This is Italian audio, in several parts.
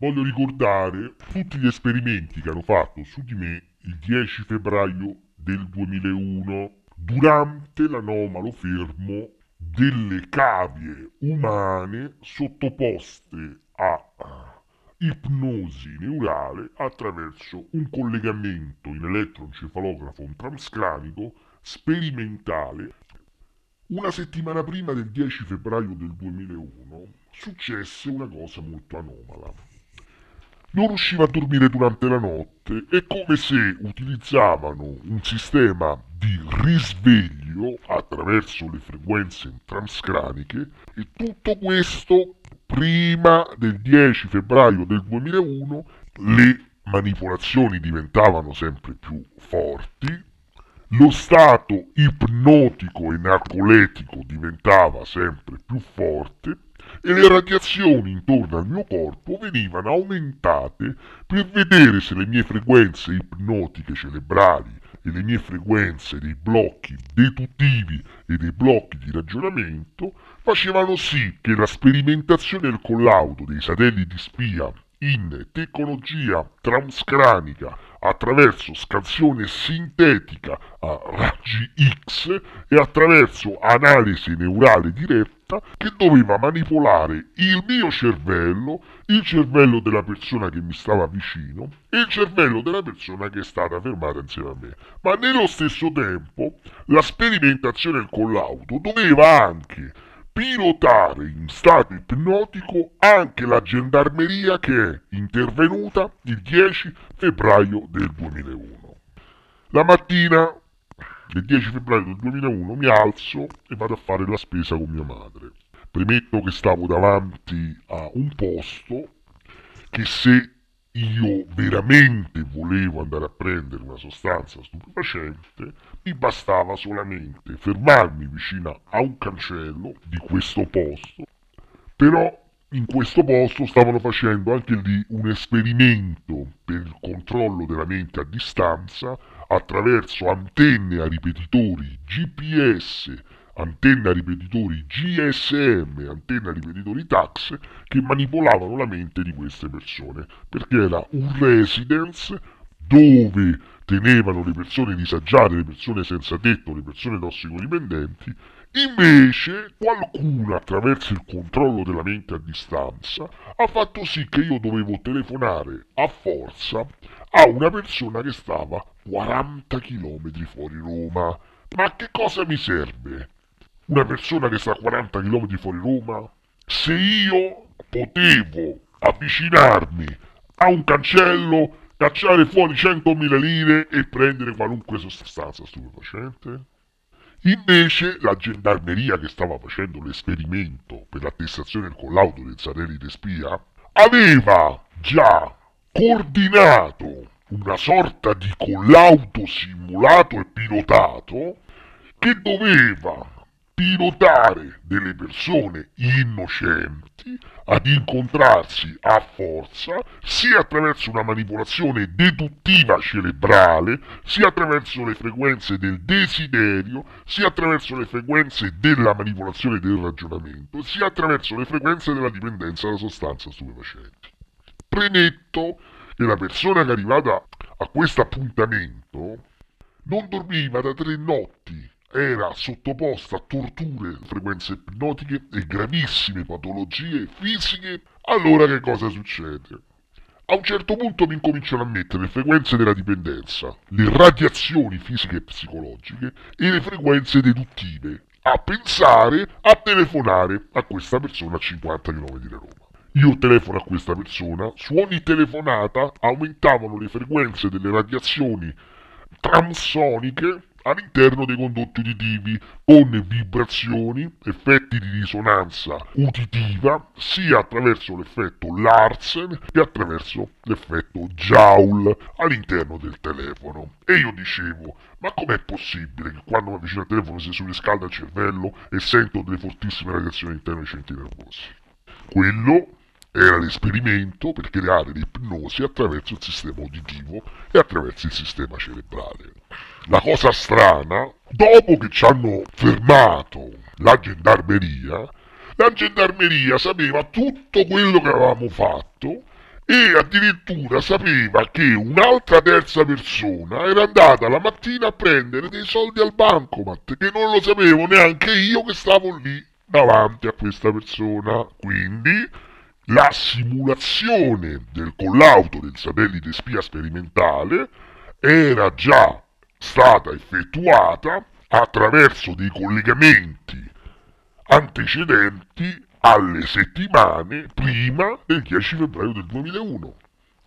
voglio ricordare tutti gli esperimenti che hanno fatto su di me il 10 febbraio del 2001 durante l'anomalo fermo delle cavie umane sottoposte a eh, ipnosi neurale attraverso un collegamento in elettroencefalografo transcranico sperimentale. Una settimana prima del 10 febbraio del 2001 successe una cosa molto anomala non riusciva a dormire durante la notte. È come se utilizzavano un sistema di risveglio attraverso le frequenze transcraniche e tutto questo prima del 10 febbraio del 2001 le manipolazioni diventavano sempre più forti lo stato ipnotico e narcoletico diventava sempre più forte e le radiazioni intorno al mio corpo venivano aumentate per vedere se le mie frequenze ipnotiche cerebrali e le mie frequenze dei blocchi detuttivi e dei blocchi di ragionamento facevano sì che la sperimentazione e il collaudo dei satelliti spia in tecnologia transcranica attraverso scansione sintetica a raggi X e attraverso analisi neurale diretta che doveva manipolare il mio cervello, il cervello della persona che mi stava vicino e il cervello della persona che è stata fermata insieme a me. Ma nello stesso tempo la sperimentazione con l'auto doveva anche pilotare in stato ipnotico anche la gendarmeria che è intervenuta il 10 febbraio del 2001. La mattina del 10 febbraio del 2001 mi alzo e vado a fare la spesa con mia madre. Premetto che stavo davanti a un posto che se io veramente volevo andare a prendere una sostanza stupefacente, mi bastava solamente fermarmi vicino a un cancello di questo posto, però in questo posto stavano facendo anche lì un esperimento per il controllo della mente a distanza attraverso antenne a ripetitori GPS antenna ripetitori GSM, antenna ripetitori tax, che manipolavano la mente di queste persone, perché era un residence dove tenevano le persone disagiate, le persone senza tetto, le persone tossicodipendenti, invece qualcuno attraverso il controllo della mente a distanza ha fatto sì che io dovevo telefonare a forza a una persona che stava 40 km fuori Roma. Ma che cosa mi serve? una persona che sta a 40 km fuori Roma, se io potevo avvicinarmi a un cancello, cacciare fuori 100.000 lire e prendere qualunque sostanza stupefacente? Invece la gendarmeria che stava facendo l'esperimento per l'attestazione del collaudo del satellite Spia aveva già coordinato una sorta di collaudo simulato e pilotato che doveva pilotare delle persone innocenti ad incontrarsi a forza sia attraverso una manipolazione deduttiva cerebrale, sia attraverso le frequenze del desiderio, sia attraverso le frequenze della manipolazione del ragionamento, sia attraverso le frequenze della dipendenza da sostanza stupefacenti. Premetto che la persona che è arrivata a questo appuntamento non dormiva da tre notti era sottoposta a torture, frequenze ipnotiche e gravissime patologie fisiche, allora che cosa succede? A un certo punto mi incominciano a mettere le frequenze della dipendenza, le radiazioni fisiche e psicologiche e le frequenze deduttive, a pensare a telefonare a questa persona a 50 km da Roma. Io telefono a questa persona, su ogni telefonata aumentavano le frequenze delle radiazioni transoniche all'interno dei condotti uditivi con vibrazioni, effetti di risonanza uditiva sia attraverso l'effetto Larsen che attraverso l'effetto Joule all'interno del telefono. E io dicevo, ma com'è possibile che quando mi avvicino al telefono si surriscalda il cervello e sento delle fortissime radiazioni interne ai centri nervosi? Quello era l'esperimento per creare l'ipnosi attraverso il sistema uditivo e attraverso il sistema cerebrale. La cosa strana, dopo che ci hanno fermato la gendarmeria, la gendarmeria sapeva tutto quello che avevamo fatto e addirittura sapeva che un'altra terza persona era andata la mattina a prendere dei soldi al bancomat, che non lo sapevo neanche io che stavo lì davanti a questa persona. Quindi la simulazione del collaudo del satellite spia sperimentale era già stata effettuata attraverso dei collegamenti antecedenti alle settimane prima del 10 febbraio del 2001.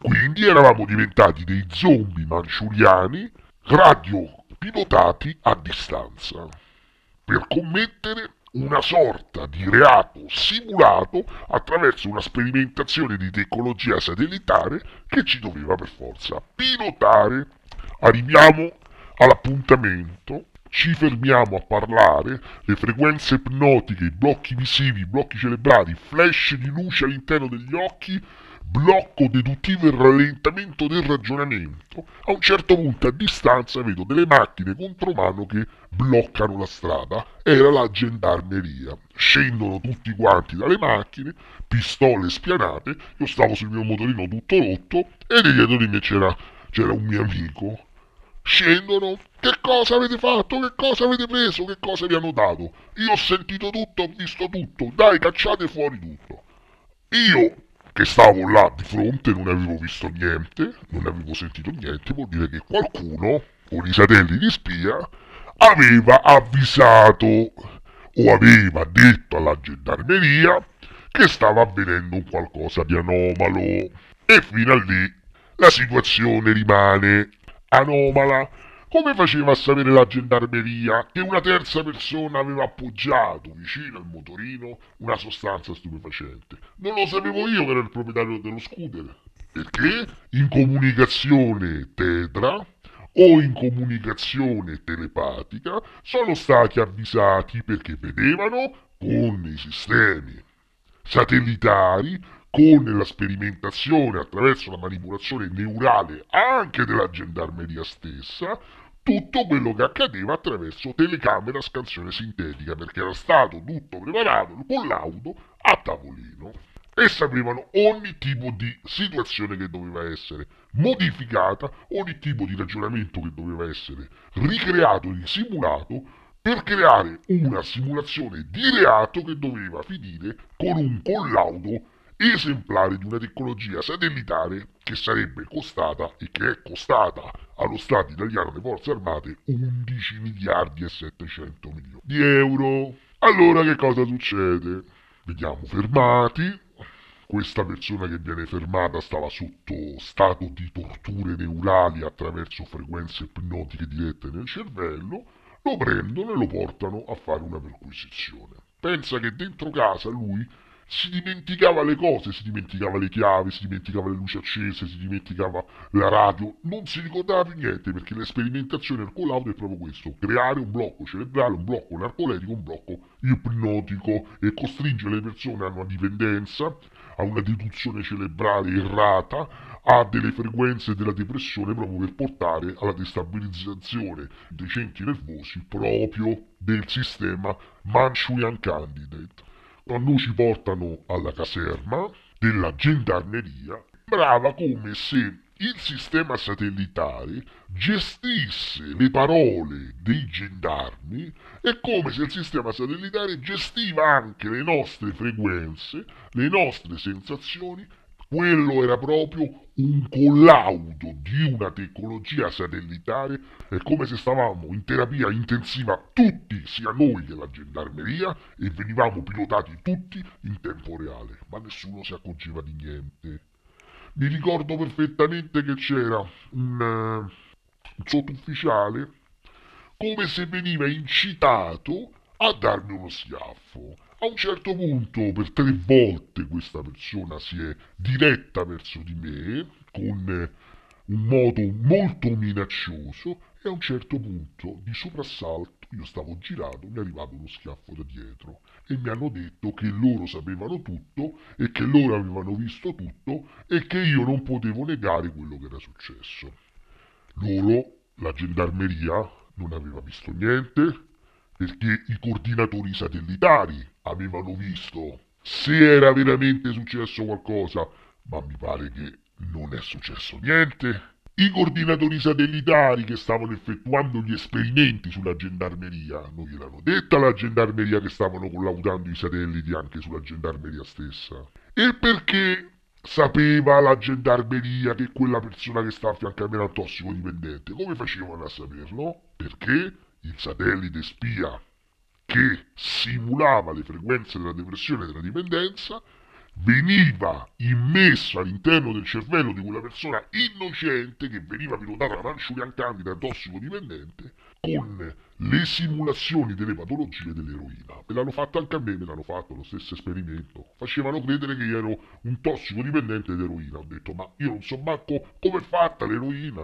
Quindi eravamo diventati dei zombie manciuriani radio pilotati a distanza per commettere una sorta di reato simulato attraverso una sperimentazione di tecnologia satellitare che ci doveva per forza pilotare. Arriviamo all'appuntamento ci fermiamo a parlare, le frequenze ipnotiche, i blocchi visivi, i blocchi cerebrali, flash di luce all'interno degli occhi blocco deduttivo e rallentamento del ragionamento, a un certo punto a distanza vedo delle macchine contromano che bloccano la strada. Era la gendarmeria. Scendono tutti quanti dalle macchine, pistole spianate, io stavo sul mio motorino tutto rotto e dietro di me c'era, c'era un mio amico. Scendono, che cosa avete fatto? Che cosa avete preso? Che cosa vi hanno dato? Io ho sentito tutto, ho visto tutto, dai cacciate fuori tutto. Io che stavo là di fronte, non avevo visto niente, non avevo sentito niente, vuol dire che qualcuno, con i satelliti di spia, aveva avvisato o aveva detto alla gendarmeria che stava avvenendo qualcosa di anomalo. E fino a lì la situazione rimane anomala come faceva a sapere la gendarmeria che una terza persona aveva appoggiato vicino al motorino una sostanza stupefacente? Non lo sapevo io che era il proprietario dello scooter. Perché in comunicazione tetra o in comunicazione telepatica sono stati avvisati perché vedevano con i sistemi satellitari, con la sperimentazione attraverso la manipolazione neurale anche della gendarmeria stessa, tutto quello che accadeva attraverso telecamera a scansione sintetica, perché era stato tutto preparato, con collaudo, a tavolino e sapevano ogni tipo di situazione che doveva essere modificata, ogni tipo di ragionamento che doveva essere ricreato e simulato per creare una simulazione di reato che doveva finire con un collaudo esemplare di una tecnologia satellitare che sarebbe costata e che è costata allo Stato italiano alle forze armate 11 miliardi e 700 milioni di euro. Allora che cosa succede? Vediamo fermati, questa persona che viene fermata stava sotto stato di torture neurali attraverso frequenze ipnotiche dirette nel cervello, lo prendono e lo portano a fare una perquisizione. Pensa che dentro casa lui si dimenticava le cose, si dimenticava le chiavi, si dimenticava le luci accese, si dimenticava la radio, non si ricordava più niente perché l'esperimentazione arcolaudo è proprio questo, creare un blocco cerebrale, un blocco narcoletico, un blocco ipnotico e costringere le persone a una dipendenza, a una deduzione cerebrale errata, a delle frequenze della depressione proprio per portare alla destabilizzazione dei centri nervosi proprio del sistema Manchurian Candidate a noi ci portano alla caserma della gendarmeria, brava come se il sistema satellitare gestisse le parole dei gendarmi e come se il sistema satellitare gestiva anche le nostre frequenze, le nostre sensazioni quello era proprio un collaudo di una tecnologia satellitare, è come se stavamo in terapia intensiva tutti, sia noi che la gendarmeria, e venivamo pilotati tutti in tempo reale, ma nessuno si accorgeva di niente. Mi ricordo perfettamente che c'era un, eh, un sottufficiale come se veniva incitato a darmi uno schiaffo. A un certo punto, per tre volte, questa persona si è diretta verso di me con eh, un modo molto minaccioso e a un certo punto di soprassalto io stavo girato, mi è arrivato uno schiaffo da dietro e mi hanno detto che loro sapevano tutto e che loro avevano visto tutto e che io non potevo negare quello che era successo. Loro, la gendarmeria, non aveva visto niente, perché i coordinatori satellitari avevano visto se era veramente successo qualcosa, ma mi pare che non è successo niente. I coordinatori satellitari che stavano effettuando gli esperimenti sulla gendarmeria, non gliel'hanno detta la gendarmeria che stavano collaudando i satelliti anche sulla gendarmeria stessa. E perché sapeva la gendarmeria che quella persona che sta a fianco a me era un tossicodipendente? Come facevano a saperlo? Perché? il satellite spia che simulava le frequenze della depressione e della dipendenza, veniva immesso all'interno del cervello di quella persona innocente che veniva pilotata da Ranciurian Candida tossicodipendente con le simulazioni delle patologie dell'eroina. Me l'hanno fatto anche a me, me l'hanno fatto lo stesso esperimento. Facevano credere che io ero un tossicodipendente d'eroina. Ho detto, ma io non so manco come è fatta l'eroina.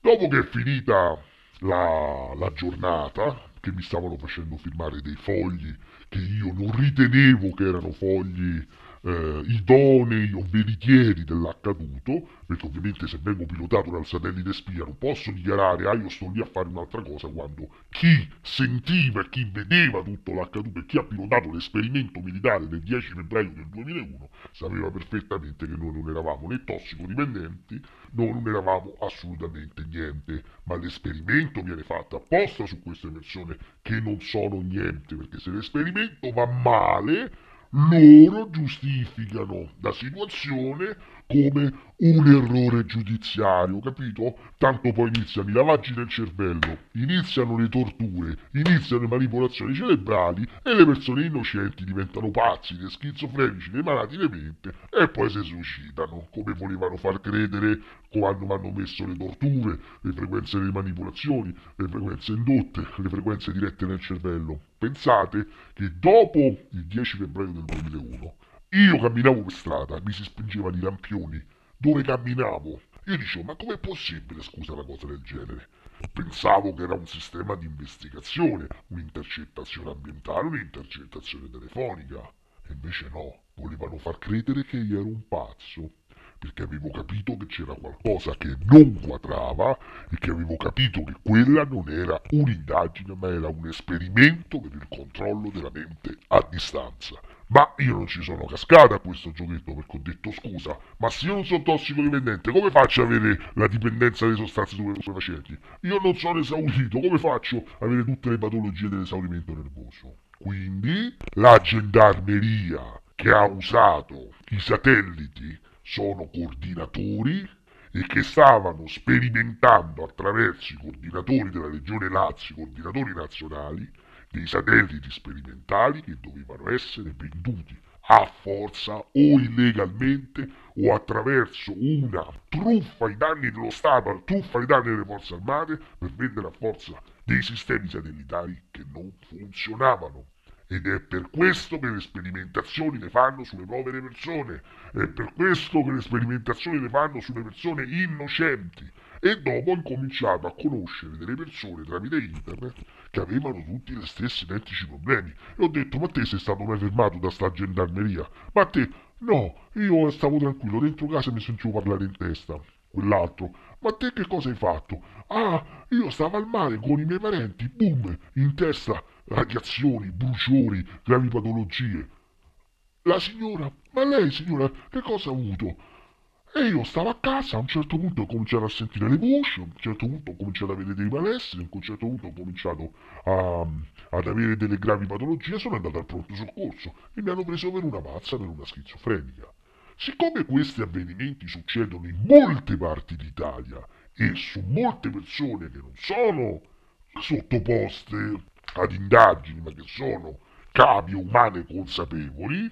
Dopo che è finita la, la giornata che mi stavano facendo firmare dei fogli che io non ritenevo che erano fogli eh, idonei o veritieri dell'accaduto, perché ovviamente se vengo pilotato dal satellite spia non posso dichiarare ah io sto lì a fare un'altra cosa quando chi sentiva e chi vedeva tutto l'accaduto e chi ha pilotato l'esperimento militare del 10 febbraio del 2001 sapeva perfettamente che noi non eravamo né tossicodipendenti, noi non eravamo assolutamente niente, ma l'esperimento viene fatto apposta su queste persone che non sono niente, perché se l'esperimento va male loro giustificano la situazione come un errore giudiziario, capito? Tanto poi iniziano i lavaggi del cervello, iniziano le torture, iniziano le manipolazioni cerebrali e le persone innocenti diventano pazzi, le schizofrenici, le malati di mente e poi si suicidano, come volevano far credere quando hanno messo le torture, le frequenze delle manipolazioni, le frequenze indotte, le frequenze dirette nel cervello. Pensate che dopo il 10 febbraio del 2001 io camminavo per strada, mi si spingeva di lampioni. Dove camminavo? Io dicevo, ma com'è possibile, scusa, una cosa del genere? Pensavo che era un sistema di investigazione, un'intercettazione ambientale, un'intercettazione telefonica. E invece no, volevano far credere che io ero un pazzo, perché avevo capito che c'era qualcosa che non quadrava e che avevo capito che quella non era un'indagine, ma era un esperimento per il controllo della mente a distanza. Ma io non ci sono cascata a questo giochetto perché ho detto scusa, ma se io non sono tossicodipendente, come faccio ad avere la dipendenza delle sostanze stupefacenti? Io non sono esaurito, come faccio ad avere tutte le patologie dell'esaurimento nervoso? Quindi la gendarmeria che ha usato i satelliti sono coordinatori e che stavano sperimentando attraverso i coordinatori della regione Lazio, i coordinatori nazionali, dei satelliti sperimentali che dovevano essere venduti a forza o illegalmente o attraverso una truffa ai danni dello Stato, truffa ai danni delle forze armate per vendere a forza dei sistemi satellitari che non funzionavano. Ed è per questo che le sperimentazioni le fanno sulle povere persone, è per questo che le sperimentazioni le fanno sulle persone innocenti, e dopo ho incominciato a conoscere delle persone tramite internet che avevano tutti gli stessi identici problemi e ho detto ma te sei stato mai fermato da sta gendarmeria? Ma te no, io stavo tranquillo dentro casa e mi sentivo parlare in testa. Quell'altro, ma te che cosa hai fatto? Ah, io stavo al mare con i miei parenti, boom, in testa, radiazioni, bruciori, gravi patologie. La signora, ma lei signora, che cosa ha avuto? E io stavo a casa, a un certo punto ho cominciato a sentire le voci, a un certo punto ho cominciato a vedere dei malesseri, a un certo punto ho cominciato a, ad avere delle gravi patologie, sono andato al pronto soccorso e mi hanno preso per una pazza, per una schizofrenica. Siccome questi avvenimenti succedono in molte parti d'Italia e su molte persone che non sono sottoposte ad indagini, ma che sono cavie umane consapevoli,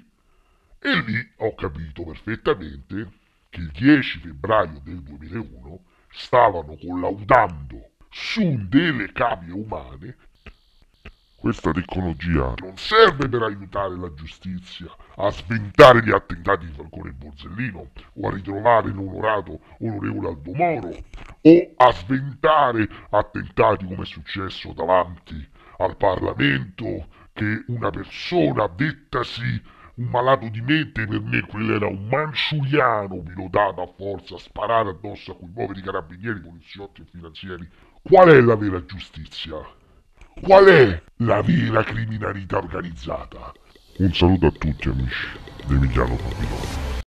e lì ho capito perfettamente che il 10 febbraio del 2001 stavano collaudando su delle cavie umane. Questa tecnologia non serve per aiutare la giustizia a sventare gli attentati di Falcone e Borsellino o a ritrovare l'onorato onorevole Aldo Moro o a sventare attentati come è successo davanti al Parlamento che una persona dettasi un malato di mente per me quello era un manciuriano pilotato a forza a sparare addosso a quei poveri carabinieri, poliziotti e finanzieri. Qual è la vera giustizia? Qual è la vera criminalità organizzata? Un saluto a tutti amici di Emiliano Papilone.